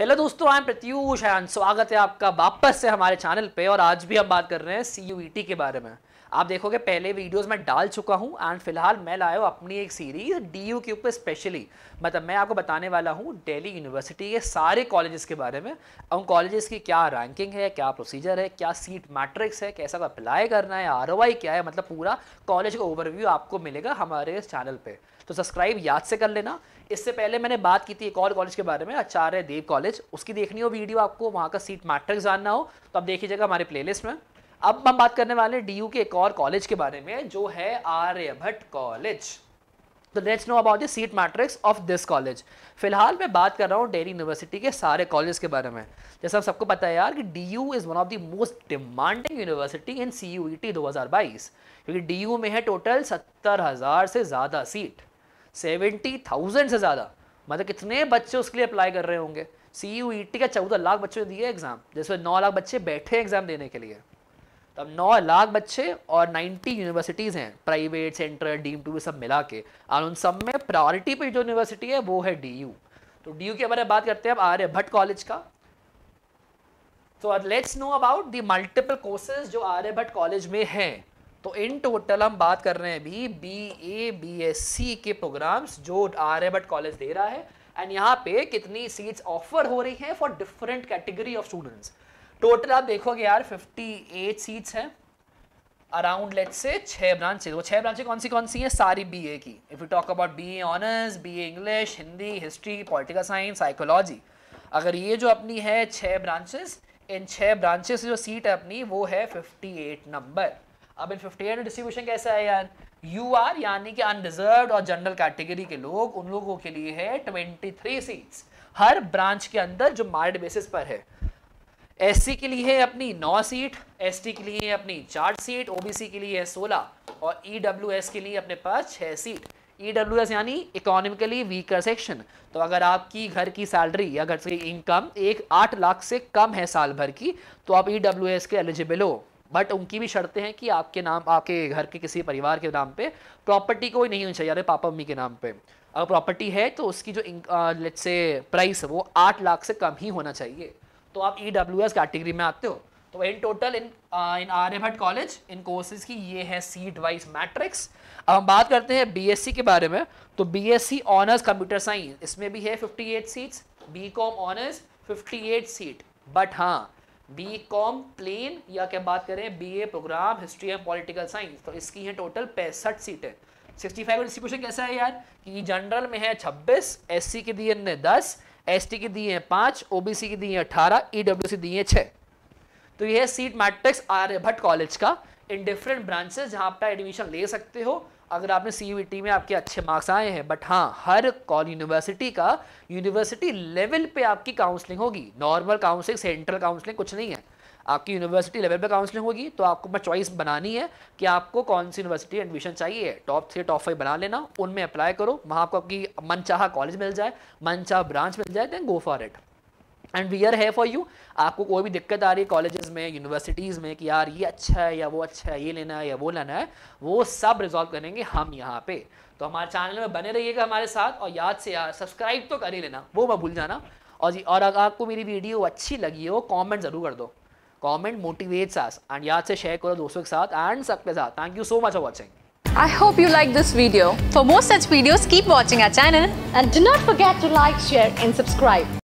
Hello दोस्तों I am Pratyush and स्वागत है आपका वापस से हमारे चैनल पे और आज भी हम बात कर रहे हैं सी e के बारे में आप देखोगे पहले वीडियोस में डाल चुका हूँ एंड फिलहाल मैं लाया हूँ अपनी एक सीरीज डी के ऊपर स्पेशली मतलब मैं आपको बताने वाला हूँ डेली यूनिवर्सिटी के सारे कॉलेजेस के बारे में उन कॉलेजेस की क्या रैंकिंग है क्या प्रोसीजर है क्या सीट मैट्रिक्स है कैसा अप्लाई करना है आर क्या है मतलब पूरा कॉलेज का ओवरव्यू आपको मिलेगा हमारे इस चैनल पर तो सब्सक्राइब याद से कर लेना इससे पहले मैंने बात की थी एक और कॉलेज के बारे में आचार्य देव कॉलेज उसकी देखनी हो वीडियो आपको वहाँ का सीट मैट्रिक्स जानना हो तो आप देखिएगा हमारे प्लेलिस्ट में अब हम बात करने वाले हैं यू के एक और कॉलेज के बारे में जो है आर्यभट्ट कॉलेज तो let's know about the seat matrix of this college फिलहाल मैं बात कर रहा हूँ डेली यूनिवर्सिटी के सारे कॉलेज के बारे में जैसा हम सबको पता है यार कि D U is one of the most demanding university in C U E T दो हज़ार बाईस क्योंकि डी यू में है टोटल सत्तर हज़ार से ज़्यादा सीट सेवेंटी थाउजेंड से ज़्यादा मतलब कितने बच्चे उसके लिए अप्लाई कर रहे होंगे सी यू ई टी का चौदह लाख बच्चों ने दिए एग्ज़ाम जिसमें नौ लाख बच्चे बैठे एग्ज़ाम देने के लिए तो अब नौ लाख बच्चे और 90 यूनिवर्सिटीज़ हैं प्राइवेट सेंट्रल डीम टू सब मिला के और उन सब में प्रायोरिटी पे जो यूनिवर्सिटी है वो है डी तो डी के बारे में बात करते हैं अब आर्य भट्ट कॉलेज का तो let's know about the multiple courses जो आर्यभट्ट कॉलेज में हैं तो इन टोटल हम बात कर रहे हैं अभी B A B S C के प्रोग्राम्स जो आर्यभट्ट कॉलेज दे रहा है एंड यहाँ पे कितनी सीट्स ऑफर हो रही हैं for different category of students total आप देखोगे यार 58 सीट्स हैं अराउंड लेट से छः ब्रांचेज वो छः ब्रांचेज कौन सी कौन सी हैं सारी बीए की if you talk about BA honours BA English Hindi history political science psychology अगर ये जो अपनी है छः ब्रांचेस इन छः ब्रांचेस जो सीट है अपनी वो है 58 नंबर अब इन 58 एट डिस्ट्रीब्यूशन कैसे है यार यू आर यानी कि अनडिजर्व और जनरल कैटेगरी के लोग उन लोगों के लिए है थ्री सीट्स हर ब्रांच के अंदर जो मार्ड बेसिस पर है एस के लिए है अपनी नौ सीट एस के लिए है अपनी चार सीट ओबीसी के लिए है सोलह और ई e के लिए अपने पास छः सीट एस यानी इकोनॉमिकली वीकर सेक्शन तो अगर आपकी घर की सैलरी या घर की इनकम एक आठ लाख से कम है साल भर की तो आप एस e के एलिजिबल हो बट उनकी भी शर्तें हैं कि आपके नाम आपके घर के किसी परिवार के नाम पे प्रॉपर्टी कोई नहीं होनी चाहिए अरे पापा मम्मी के नाम पे अगर प्रॉपर्टी है तो उसकी जो लेट से प्राइस है वो आठ लाख से कम ही होना चाहिए तो आप ई डब्ल्यू एस कैटेगरी में आते हो तो in total in in Aryabhatta college in courses की ये है सीट वाइज मैट्रिक्स अब हम बात करते हैं बीएससी के बारे में तो बीएससी ऑनर्स कंप्यूटर साइंस इसमें भी है 58 seats BCom honours 58 seat but हाँ बी कॉम प्लेन या क्या बात करें B A programme history and political science तो इसकी है टोटल पैंसठ सीटें सिक्सटी फाइव डिस्ट्रीब्यूशन कैसा है यार कि जनरल में है छब्बीस एस सी के दिए ने दस एसटी की दी है पांच ओबीसी की दी है अठारह सी e दी है छः तो यह सीट मैट्रिक्स आर्यभट्ट कॉलेज का इन डिफरेंट ब्रांचेस जहां आप एडमिशन ले सकते हो अगर आपने सी e में आपके अच्छे मार्क्स आए हैं बट हाँ हर कॉल यूनिवर्सिटी का यूनिवर्सिटी लेवल पे आपकी काउंसलिंग होगी नॉर्मल काउंसलिंग सेंट्रल काउंसलिंग कुछ नहीं है आपकी यूनिवर्सिटी लेवल पर काउंसलिंग होगी तो आपको मैं चॉइस बनानी है कि आपको कौन सी यूनिवर्सिटी एडमिशन चाहिए टॉप थ्री टॉप फाइव बना लेना उनमें अप्लाई करो वहाँ आपको आपकी मनचाहा कॉलेज मिल जाए मनचाहा ब्रांच मिल जाए then go for it and we are here for you आपको कोई भी दिक्कत आ रही है कॉलेजेस में यूनिवर्सिटीज़ में कि यार ये अच्छा है या वो अच्छा है ये लेना है या वो लेना है वो सब रिजॉल्व करेंगे हम यहाँ पे तो हमारे चैनल में बने रहिएगा हमारे साथ और याद से यार सब्सक्राइब तो कर ही लेना वो मैं भूल जाना और जी और अगर आपको मेरी वीडियो अच्छी लगी हो कमेंट ज़रूर कर दो कॉमेंट मोटिवेट्स आस एंड याद से शेयर करो दोस्तों के साथ एंड सबके साथ thank you so much for watching I hope you like this video. For more such videos, keep watching our channel and do not forget to like, share and subscribe.